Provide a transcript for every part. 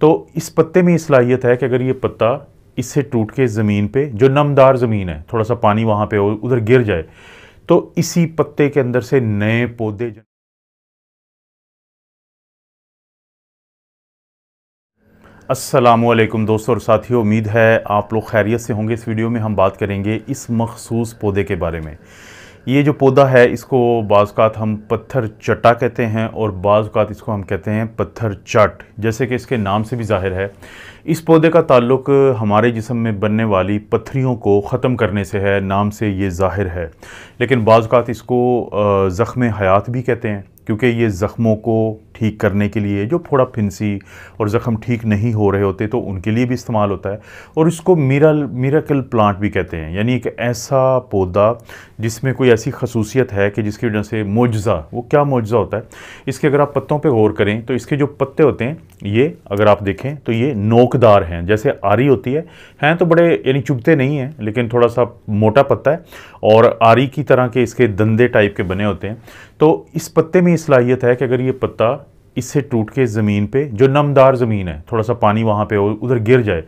तो इस पत्ते में इसलाहियत है कि अगर ये पत्ता इससे टूट के ज़मीन पे जो नमदार ज़मीन है थोड़ा सा पानी वहाँ पे हो उधर गिर जाए तो इसी पत्ते के अंदर से नए पौधे असलम दोस्तों और साथियों उम्मीद है आप लोग खैरियत से होंगे इस वीडियो में हम बात करेंगे इस मखसूस पौधे के बारे में ये जो पौधा है इसको बाज़ात हम पत्थर चटा कहते हैं और बाज़ात इसको हम कहते हैं पत्थर चट जैसे कि इसके नाम से भी जाहिर है इस पौधे का ताल्लुक हमारे जिसम में बनने वाली पत्थरियों को ख़त्म करने से है नाम से ये जाहिर है लेकिन बाज़ात इसको ज़ख़्म हयात भी कहते हैं क्योंकि ये ज़ख़्मों को ठीक करने के लिए जो थोड़ा फिंसी और ज़ख़म ठीक नहीं हो रहे होते तो उनके लिए भी इस्तेमाल होता है और इसको मिरल मीराकल प्लांट भी कहते हैं यानी एक ऐसा पौधा जिसमें कोई ऐसी खसूसियत है कि जिसकी वजह से मुजज़ा वो क्या मुजज़ा होता है इसके अगर आप पत्तों पर गौर करें तो इसके जो पत्ते होते हैं ये अगर आप देखें तो ये नोकदार हैं जैसे आरी होती है हैं तो बड़े यानी चुभते नहीं हैं लेकिन थोड़ा सा मोटा पत्ता है और आरी की तरह के इसके दंदे टाइप के बने होते हैं तो इस पत्ते में ये सलाहियत है कि अगर ये पत्ता इससे टूट के ज़मीन पे जो नमदार ज़मीन है थोड़ा सा पानी वहाँ पे हो उधर गिर जाए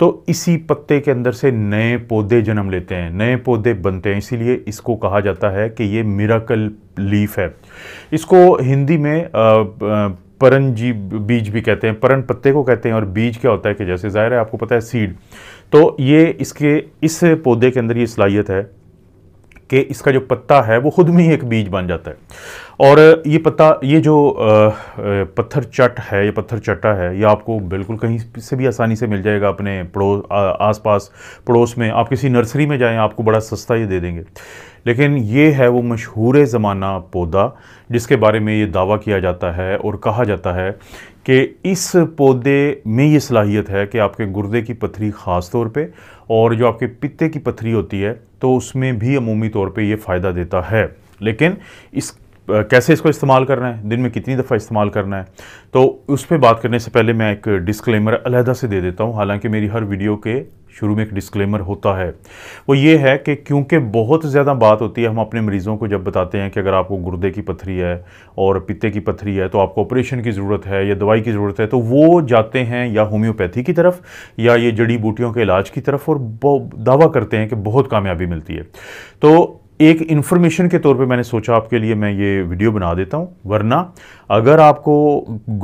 तो इसी पत्ते के अंदर से नए पौधे जन्म लेते हैं नए पौधे बनते हैं इसीलिए इसको कहा जाता है कि ये मिराकल लीफ है इसको हिंदी में परन जी बीज भी कहते हैं परन पत्ते को कहते हैं और बीज क्या होता है कि जैसे ज़ाहिर है आपको पता है सीड तो ये इसके इस पौधे के अंदर ये सलाहियत है कि इसका जो पत्ता है वो ख़ुद में ही एक बीज बन जाता है और ये पत्ता ये जो पत्थर चट है ये पत्थर चट्टा है ये आपको बिल्कुल कहीं से भी आसानी से मिल जाएगा अपने पड़ोस आस पास पड़ोस में आप किसी नर्सरी में जाएं आपको बड़ा सस्ता ये दे देंगे लेकिन ये है वो मशहूर ज़माना पौधा जिसके बारे में ये दावा किया जाता है और कहा जाता है कि इस पौधे में ये सलाहियत है कि आपके गुर्दे की पथरी ख़ास तौर पर और जो आपके पित्ते की पथरी होती है तो उसमें भी अमूमी तौर पर ये फ़ायदा देता है लेकिन इस कैसे इसको इस्तेमाल करना है दिन में कितनी दफ़ा इस्तेमाल करना है तो उस पर बात करने से पहले मैं एक डिस्क्लेमर अलहदा से दे देता हूँ हालांकि मेरी हर वीडियो के शुरू में एक डिस्क्लेमर होता है वो ये है कि क्योंकि बहुत ज़्यादा बात होती है हम अपने मरीज़ों को जब बताते हैं कि अगर आपको गुर्दे की पथरी है और पित्ते की पथरी है तो आपको ऑपरेशन की ज़रूरत है या दवाई की ज़रूरत है तो वो जाते हैं या होम्योपैथी की तरफ या ये जड़ी बूटियों के इलाज की तरफ और दावा करते हैं कि बहुत कामयाबी मिलती है तो एक इन्फॉर्मेशन के तौर पे मैंने सोचा आपके लिए मैं ये वीडियो बना देता हूँ वरना अगर आपको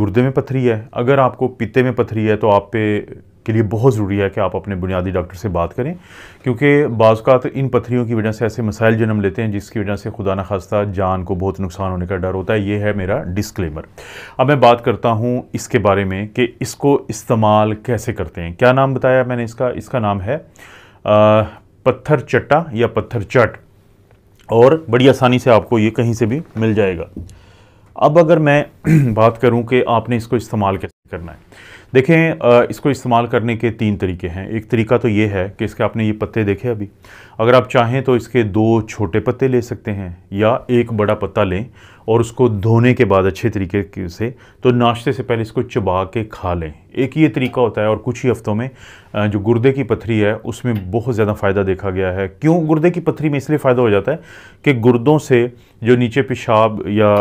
गुर्दे में पथरी है अगर आपको पीते में पथरी है तो आप पे के लिए बहुत ज़रूरी है कि आप अपने बुनियादी डॉक्टर से बात करें क्योंकि बाज़ात इन पथरीों की वजह से ऐसे मसाइल जन्म लेते हैं जिसकी वजह से खुदा न खास्ता जान को बहुत नुकसान होने का डर होता है ये है मेरा डिस्क्लेमर अब मैं बात करता हूँ इसके बारे में कि इसको इस्तेमाल कैसे करते हैं क्या नाम बताया मैंने इसका इसका नाम है आ, पत्थर चट्टा या पत्थर चट और बड़ी आसानी से आपको ये कहीं से भी मिल जाएगा अब अगर मैं बात करूं कि आपने इसको इस्तेमाल कैसे करना है देखें इसको इस्तेमाल करने के तीन तरीके हैं एक तरीका तो ये है कि इसके आपने ये पत्ते देखे अभी अगर आप चाहें तो इसके दो छोटे पत्ते ले सकते हैं या एक बड़ा पत्ता लें और उसको धोने के बाद अच्छे तरीके से तो नाश्ते से पहले इसको चबा के खा लें एक ये तरीका होता है और कुछ ही हफ्तों में जो गुर्दे की पथरी है उसमें बहुत ज़्यादा फ़ायदा देखा गया है क्यों गुर्दे की पथरी में इसलिए फ़ायदा हो जाता है कि गुर्दों से जो नीचे पेशाब या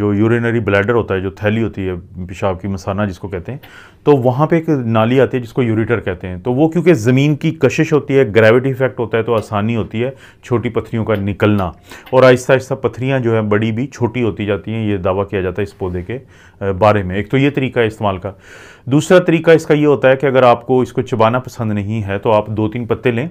जो यूरिनरी ब्लैडर होता है जो थैली होती है पेशाब की मसाना जिसको कहते हैं तो वहाँ पर एक नाली आती है जिसको यूरीटर कहते हैं तो वो क्योंकि ज़मीन की कशिश होती है ग्रेविटी इफेक्ट होता है तो आसानी होती है छोटी पथरीों का निकलना और आहिस्ता आहिस्ता पथरियाँ जो है बड़ी भी छोटी होती जाती हैं ये दावा किया जाता है इस पौधे के बारे में एक तो ये तरीका है इस्तेमाल का दूसरा तरीका इसका ये होता है कि अगर आपको इसको चबाना पसंद नहीं है तो आप दो तीन पत्ते लें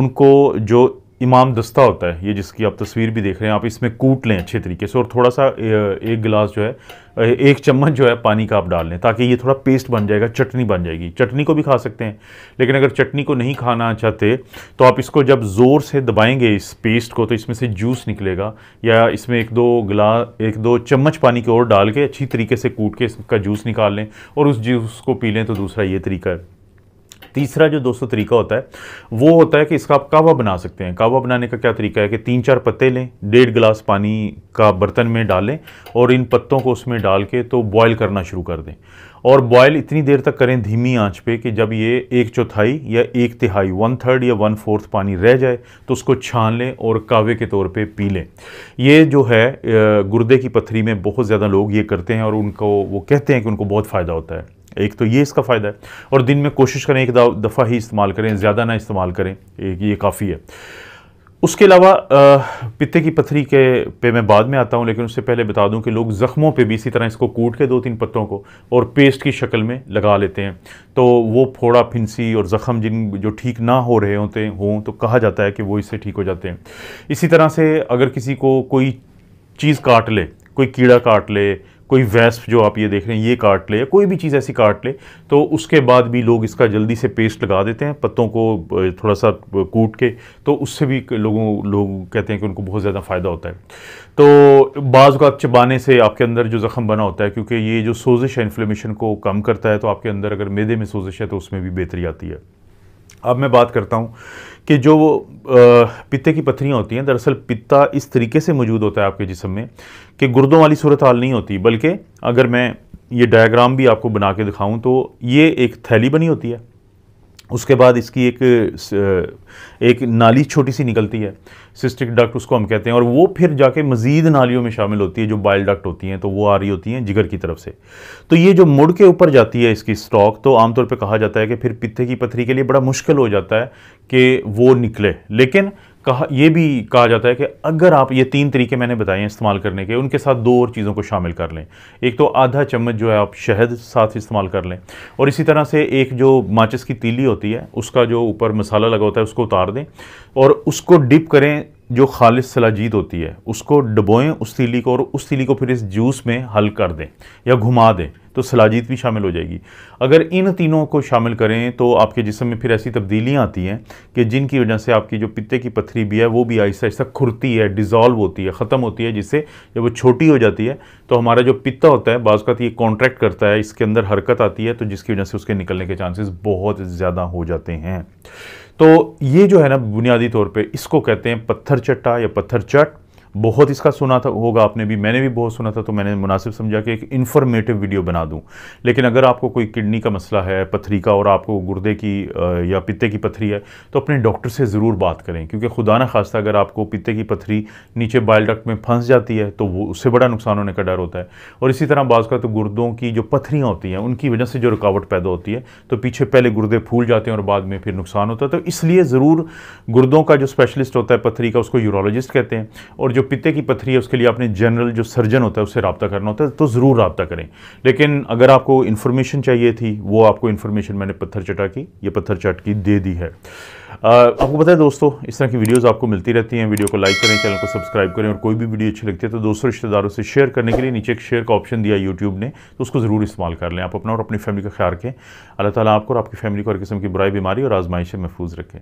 उनको जो इमाम दस्ता होता है ये जिसकी आप तस्वीर भी देख रहे हैं आप इसमें कूट लें अच्छे तरीके से और थोड़ा सा एक गिलास जो है एक चम्मच जो है पानी का आप डाल लें ताकि ये थोड़ा पेस्ट बन जाएगा चटनी बन जाएगी चटनी को भी खा सकते हैं लेकिन अगर चटनी को नहीं खाना चाहते तो आप इसको जब ज़ोर से दबाएंगे इस पेस्ट को तो इसमें से जूस निकलेगा या इसमें एक दो गिलास एक दो चम्मच पानी की ओर डाल के अच्छी तरीके से कूट के इसका जूस निकाल लें और उस जूस को पी लें तो दूसरा ये तरीका है तीसरा जो दोस्तों तरीका होता है वो होता है कि इसका आप कावा बना सकते हैं कावा बनाने का क्या तरीका है कि तीन चार पत्ते लें डेढ़ गिलास पानी का बर्तन में डालें और इन पत्तों को उसमें डाल के तो बॉयल करना शुरू कर दें और बॉयल इतनी देर तक करें धीमी आंच पे कि जब ये एक चौथाई या एक तिहाई वन थर्ड या वन फोर्थ पानी रह जाए तो उसको छान लें और कावे के तौर पे पी लें ये जो है गुर्दे की पथरी में बहुत ज़्यादा लोग ये करते हैं और उनको वो कहते हैं कि उनको बहुत फ़ायदा होता है एक तो ये इसका फ़ायदा है और दिन में कोशिश करें एक दफ़ा ही इस्तेमाल करें ज़्यादा ना इस्तेमाल करें एक ये काफ़ी है उसके अलावा पित्ते की पथरी के पे मैं बाद में आता हूँ लेकिन उससे पहले बता दूँ कि लोग ज़ख्मों पे भी इसी तरह इसको कूट के दो तीन पत्तों को और पेस्ट की शक्ल में लगा लेते हैं तो वो फोड़ा फिंसी और ज़ख़म जिन जो ठीक ना हो रहे होते हों तो कहा जाता है कि वो इससे ठीक हो जाते हैं इसी तरह से अगर किसी को कोई चीज़ काट ले कोई कीड़ा काट ले कोई वैस्प जो आप ये देख रहे हैं ये काट ले या कोई भी चीज़ ऐसी काट ले तो उसके बाद भी लोग इसका जल्दी से पेस्ट लगा देते हैं पत्तों को थोड़ा सा कूट के तो उससे भी लोगों लोग कहते हैं कि उनको बहुत ज़्यादा फ़ायदा होता है तो बाज़ का चबाने से आपके अंदर जो ज़ख़म बना होता है क्योंकि ये जो सोजिश है इन्फ्लेमेशन को कम करता है तो आपके अंदर अगर मैदे में सोजिश है तो उसमें भी बेहतरी आती है अब मैं बात करता हूँ कि जो पित्ते की पथरियाँ होती हैं दरअसल पित्ता इस तरीके से मौजूद होता है आपके जिसम में कि गुर्दों वाली सूरत हाल नहीं होती बल्कि अगर मैं ये डायग्राम भी आपको बना के दिखाऊं तो ये एक थैली बनी होती है उसके बाद इसकी एक एक नाली छोटी सी निकलती है सिस्टिक डक्ट उसको हम कहते हैं और वो फिर जाके मज़ीद नालियों में शामिल होती है जो बाइल डक्ट होती हैं तो वो आ रही होती हैं जिगर की तरफ से तो ये जो मुड़ के ऊपर जाती है इसकी स्टॉक तो आमतौर पे कहा जाता है कि फिर पित्ते की पथरी के लिए बड़ा मुश्किल हो जाता है कि वो निकले लेकिन कहा यह भी कहा जाता है कि अगर आप ये तीन तरीके मैंने बताए हैं इस्तेमाल करने के उनके साथ दो और चीज़ों को शामिल कर लें एक तो आधा चम्मच जो है आप शहद साथ इस्तेमाल कर लें और इसी तरह से एक जो माचिस की तीली होती है उसका जो ऊपर मसाला लगा होता है उसको उतार दें और उसको डिप करें जो खालिश सलाजीद होती है उसको डबोएं उस तीली को और उस तीली को फिर इस जूस में हल कर दें या घुमा दें तो सलाजीत भी शामिल हो जाएगी अगर इन तीनों को शामिल करें तो आपके जिसम में फिर ऐसी तब्दीलियाँ आती हैं कि जिनकी वजह से आपकी जो पित्ते की पथरी भी है वो भी आहिस्ता आहिस्ता खुरती है डिज़ोल्व होती है ख़त्म होती है जिससे जब वो छोटी हो जाती है तो हमारा जो पित्ता होता है बाज़ात ये कॉन्ट्रैक्ट करता है इसके अंदर हरकत आती है तो जिसकी वजह से उसके निकलने के चांसेस बहुत ज़्यादा हो जाते हैं तो ये जो है ना बुनियादी तौर पे इसको कहते हैं पत्थर चट्टा या पत्थर चट बहुत इसका सुना था होगा आपने भी मैंने भी बहुत सुना था तो मैंने मुनासिब समझा कि एक इन्फॉर्मेटिव वीडियो बना दूँ लेकिन अगर आपको कोई किडनी का मसला है पथरी का और आपको गुर्दे की या पित्ते की पथरी है तो अपने डॉक्टर से ज़रूर बात करें क्योंकि खुदा ना खास्ता अगर आपको पित्ते की पथरी नीचे बाइल डक्ट में फंस जाती है तो वो उससे बड़ा नुकसान होने का डर होता है और इसी तरह बाज़ का तो गुर्दों की जो पथरियाँ होती हैं उनकी वजह से जो रुकावट पैदा होती है तो पीछे पहले गुर्दे फूल जाते हैं और बाद में फिर नुकसान होता है तो इसलिए ज़रूर गुर्दों का जो स्पेशलिस्ट होता है पथरी का उसको यूरोलॉजिस्ट कहते हैं और जो पित्ते की पथरी है उसके लिए आपने जनरल जो सर्जन होता है उससे रबता करना होता है तो ज़रूर रबता करें लेकिन अगर आपको इन्फॉर्मेशन चाहिए थी वो आपको इन्फॉर्मेशन मैंने पत्थर चटा की ये पत्थर चट की दे दी है आ, आपको पता है दोस्तों इस तरह की वीडियोज़ आपको मिलती रहती हैं वीडियो को लाइक करें चैनल को सब्सक्राइब करें और कोई भी वीडियो अच्छी लगती है तो दोस्तों रिश्तेदारों से शेयर करने के लिए नीचे एक शेयर का ऑप्शन दिया यूट्यूब ने तो उसको ज़रूर इस्तेमाल कर लें आप अपना और अपनी फैमिली का ख्याल रखें अल्लाह ताली आपको और आपकी फैमिली को हर किस्म की बुराई बीमारी और आजमाइश से महफूज रखें